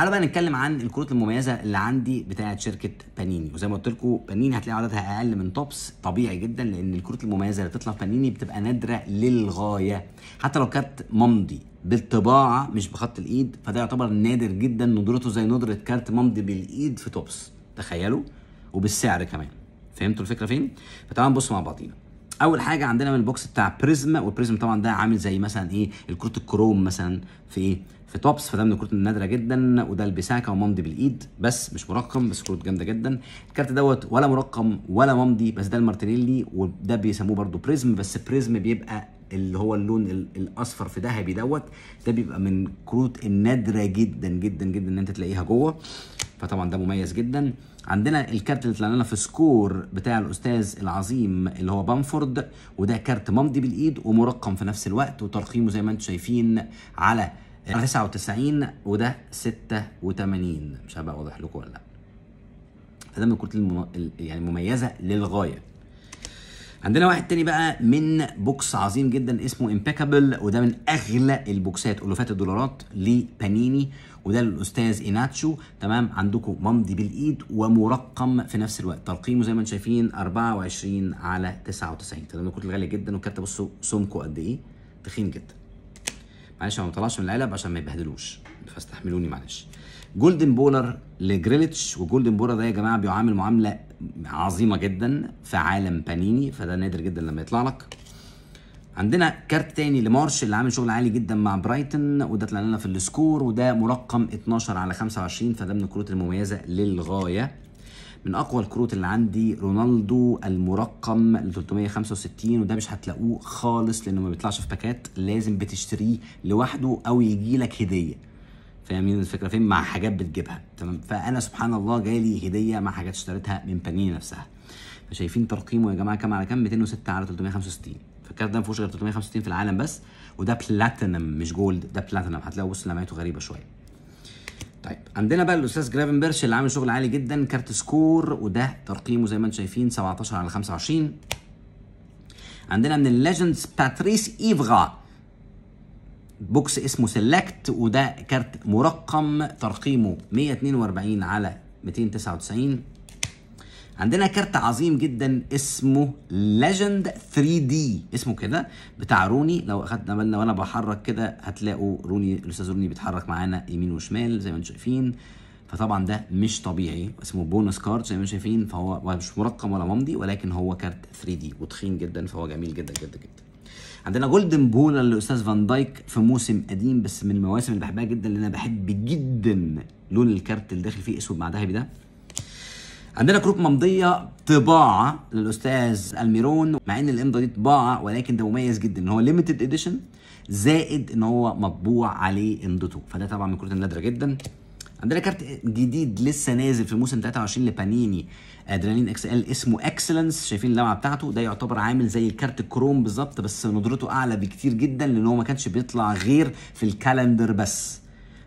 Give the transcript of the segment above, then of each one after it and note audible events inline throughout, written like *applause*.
تعالوا بقى نتكلم عن الكروت المميزه اللي عندي بتاعه شركه بانيني وزي ما قلت لكم بانيني هتلاقي عددها اقل من توبس طبيعي جدا لان الكروت المميزه اللي بتطلع في بانيني بتبقى نادره للغايه حتى لو كارت ممضي بالطباعه مش بخط الايد فده يعتبر نادر جدا ندرته زي ندره كارت ممضي بالايد في توبس تخيلوا وبالسعر كمان فهمتوا الفكره فين؟ فتعالوا بصوا مع بعضينا اول حاجه عندنا من البوكس بتاع بريزما والبريزما طبعا ده عامل زي مثلا ايه الكروت الكروم مثلا في ايه في توبس فده من الكروت النادره جدا وده البساكه وممضي بالايد بس مش مرقم بس كروت جامده جدا الكارت دوت ولا مرقم ولا ممضي بس ده المارتينيلي وده بيسموه برده بريزم بس بريزم بيبقى اللي هو اللون الاصفر في ذهبي دوت ده بيبقى من كروت النادره جدا جدا جدا ان انت تلاقيها جوه فطبعا ده مميز جدا عندنا الكارت اللي طلع لنا في سكور بتاع الاستاذ العظيم اللي هو بامفورد وده كارت ممضي بالايد ومرقم في نفس الوقت وترقيمه زي ما انتم شايفين على 99 وده 86 مش هبقى واضح لكم ولا لا فده من الكروت يعني مميزه للغايه عندنا واحد تاني بقى من بوكس عظيم جدا اسمه امبيكابل وده من اغلى البوكسات الوفات الدولارات لبانيني وده للاستاذ ايناتشو تمام عندكم ممضي بالايد ومرقم في نفس الوقت ترقيمه زي ما انتم شايفين 24 على 99 تمام كنت غالي جدا والكارت بصوا سمكه قد ايه تخين جدا معلش ما طلعش من العلب عشان ما يبهدلوش فاستحملوني معلش جولدن بولر لجريليتش وجولدن بولر ده يا جماعه بيعامل معامله عظيمه جدا في عالم بانيني فده نادر جدا لما يطلع لك عندنا كارت تاني لمارش اللي عامل شغل عالي جدا مع برايتن وده طلع لنا في السكور وده مرقم 12 على 25 فده من الكروت المميزه للغايه من اقوى الكروت اللي عندي رونالدو المرقم ل 365 وده مش هتلاقوه خالص لانه ما بيطلعش في باكات لازم بتشتريه لوحده او يجي لك هديه فاهمين الفكره فين مع حاجات بتجيبها تمام فانا سبحان الله جالي هديه مع حاجات اشتريتها من بانيني نفسها فشايفين ترقيمه يا جماعه كام على كام 206 على 365 فالكارت ده ما فيهوش غير 365 في العالم بس وده بلاتينم مش جولد ده بلاتينم هتلاقوا بص لمعته غريبه شويه طيب عندنا بقى الاستاذ جرافن بيرش اللي عامل شغل عالي جدا كارت سكور وده ترقيمه زي ما انتم شايفين 17 على 25 عندنا من الليجندز باتريس ايفغا بوكس اسمه سيلكت وده كارت مرقم ترقيمه 142 على 299 عندنا كارت عظيم جدا اسمه ليجند 3 دي اسمه كده بتاع روني لو اخدنا بالنا وانا بحرك كده هتلاقوا روني الاستاذ روني بيتحرك معانا يمين وشمال زي ما انتم شايفين فطبعا ده مش طبيعي اسمه بونس كارد زي ما انتم شايفين فهو مش مرقم ولا ممضي ولكن هو كارت 3 دي وتخين جدا فهو جميل جدا جدا جدا عندنا جولدن بولا للاستاذ فان دايك في موسم قديم بس من المواسم اللي بحبها جدا لان انا بحب جدا لون الكارت اللي داخل فيه اسود مع ذهبي ده عندنا كروب ممضيه طباعه للاستاذ الميرون مع ان الامضه دي طباعه ولكن ده مميز جدا ان هو ليميتد اديشن زائد ان هو مطبوع عليه امضته فده طبعا من كروت النادرة جدا عندنا كارت جديد لسه نازل في موسم 23 لبانيني ادرينالين اكس ال اسمه اكسلنس شايفين اللمعه بتاعته ده يعتبر عامل زي الكارت كروم بالظبط بس ندرته اعلى بكتير جدا لان هو ما كانش بيطلع غير في الكالندر بس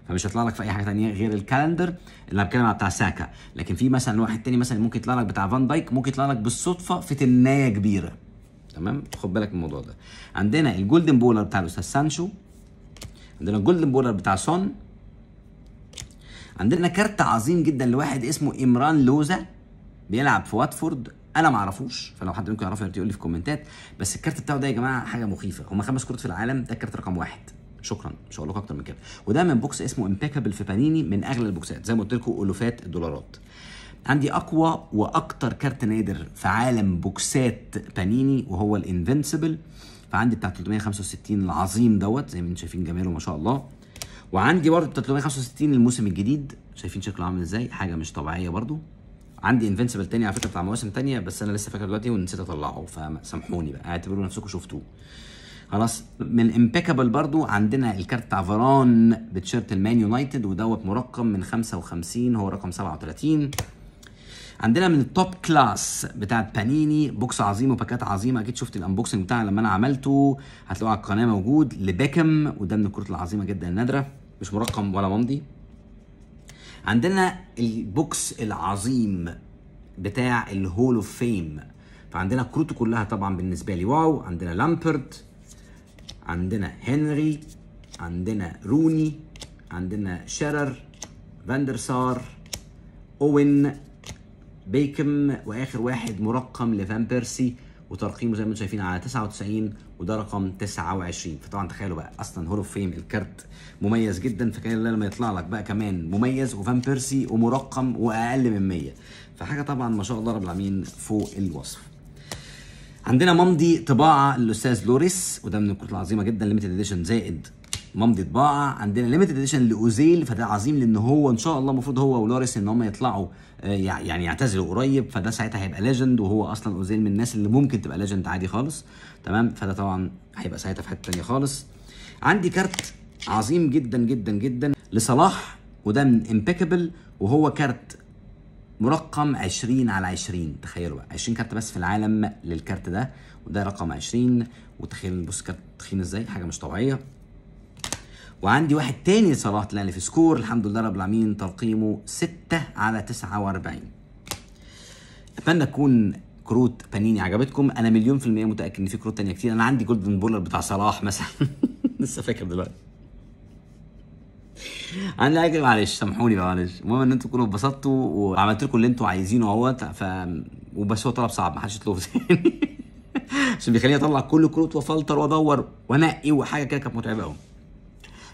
فمش هيطلع لك في اي حاجه ثانيه غير الكالندر اللي انا بتكلم على بتاع ساكا لكن في مثلا واحد تاني مثلا ممكن يطلع لك بتاع فان دايك ممكن يطلع لك بالصدفه في تنايه كبيره تمام خد بالك من الموضوع ده عندنا الجولدن بولر بتاع الاستاذ سانشو عندنا الجولدن بولر بتاع سون عندنا كارت عظيم جدا لواحد اسمه إمران لوزا بيلعب في واتفورد انا ما اعرفوش فلو حد منكم يعرفه يقول لي في الكومنتات بس الكارت بتاعه ده يا جماعه حاجه مخيفه هم خمس كروت في العالم ده الكارت رقم واحد شكرا مش هقول لكم اكتر من كده وده من بوكس اسمه امبيكابل في بانيني من اغلى البوكسات زي ما قلت لكم الوفات الدولارات عندي اقوى واكتر كارت نادر في عالم بوكسات بانيني وهو الانفنسبل فعندي بتاع 365 العظيم دوت زي ما انتم شايفين جماله ما شاء الله وعندي برضه 365 الموسم الجديد شايفين شكله عامل ازاي حاجه مش طبيعيه برضه عندي انفنسبل تاني على فكره بتاع مواسم تانيه بس انا لسه فاكر دلوقتي ونسيت اطلعه فسامحوني بقى اعتبروا نفسكم شفتوه خلاص من امبيكابل برضو عندنا الكارت بتاع فاران بتشيرت المان يونايتد ودوت مرقم من 55 هو رقم 37 عندنا من التوب كلاس بتاعت بانيني بوكس عظيم وباكات عظيمه اكيد شفت الانبوكسنج بتاعها لما انا عملته هتلاقوه على القناه موجود لبيكم وده من الكروت العظيمه جدا النادره مش مرقم ولا ممضي عندنا البوكس العظيم بتاع الهول اوف فيم فعندنا كروته كلها طبعا بالنسبه لي واو عندنا لامبرت عندنا هنري عندنا روني عندنا شرر فاندرسار اوين بيكم واخر واحد مرقم لفان بيرسي وترقيمه زي ما انتم شايفين على 99 وده رقم 29 فطبعا تخيلوا بقى اصلا هول اوف فيم الكارت مميز جدا فكان لما يطلع لك بقى كمان مميز وفان بيرسي ومرقم واقل من 100 فحاجه طبعا ما شاء الله رب العالمين فوق الوصف عندنا ممضي طباعه للاستاذ لوريس وده من الكتب العظيمه جدا ليميتد اديشن زائد ممضي طباعه عندنا ليميتد اديشن لاوزيل فده عظيم لان هو ان شاء الله المفروض هو ولوريس ان هم يطلعوا آه، يعني يعتزلوا قريب فده ساعتها هيبقى ليجند وهو اصلا اوزيل من الناس اللي ممكن تبقى ليجند عادي خالص تمام فده طبعا هيبقى ساعتها في حته ثانيه خالص عندي كارت عظيم جدا جدا جدا لصلاح وده من امبيكابل وهو كارت مرقم 20 على 20 تخيلوا بقى 20 كارت بس في العالم للكارت ده وده رقم 20 وتخيل بص كارت تخين ازاي حاجه مش طبيعيه وعندي واحد تاني صلاح طلع في سكور الحمد لله رب العالمين ترقيمه 6 على 49 اتمنى تكون كروت بانيني عجبتكم انا مليون في المية متاكد ان في كروت تانية كتير انا عندي جولدن بولر بتاع صلاح مثلا *laughs* لسه فاكر دلوقتي انا اجل معلش سامحوني بقى معلش المهم ان انتوا تكونوا اتبسطتوا وعملت لكم اللي انتوا عايزينه اهوت ف وبس هو طلب صعب محدش يطلبه تاني *laughs* عشان بيخليني اطلع كل كروت وفلتر وادور وانقي وحاجه كده كانت متعبه قوي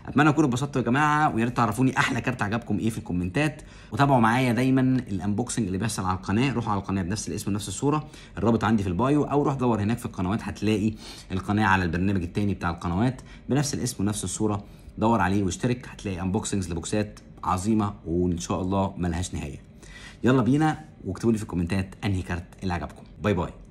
اتمنى اكون اتبسطتوا يا جماعه ويا ريت تعرفوني احلى كارت عجبكم ايه في الكومنتات وتابعوا معايا دايما الانبوكسنج اللي بيحصل على القناه روحوا على القناه بنفس الاسم ونفس الصوره الرابط عندي في البايو او روح دور هناك في القنوات هتلاقي القناه على البرنامج الثاني بتاع القنوات بنفس الاسم ونفس الصوره دور عليه واشترك هتلاقي انبوكسنجز لبوكسات عظيمه وان شاء الله ملهاش نهايه يلا بينا واكتبوا لي في الكومنتات انهي كارت اللي عجبكم باي باي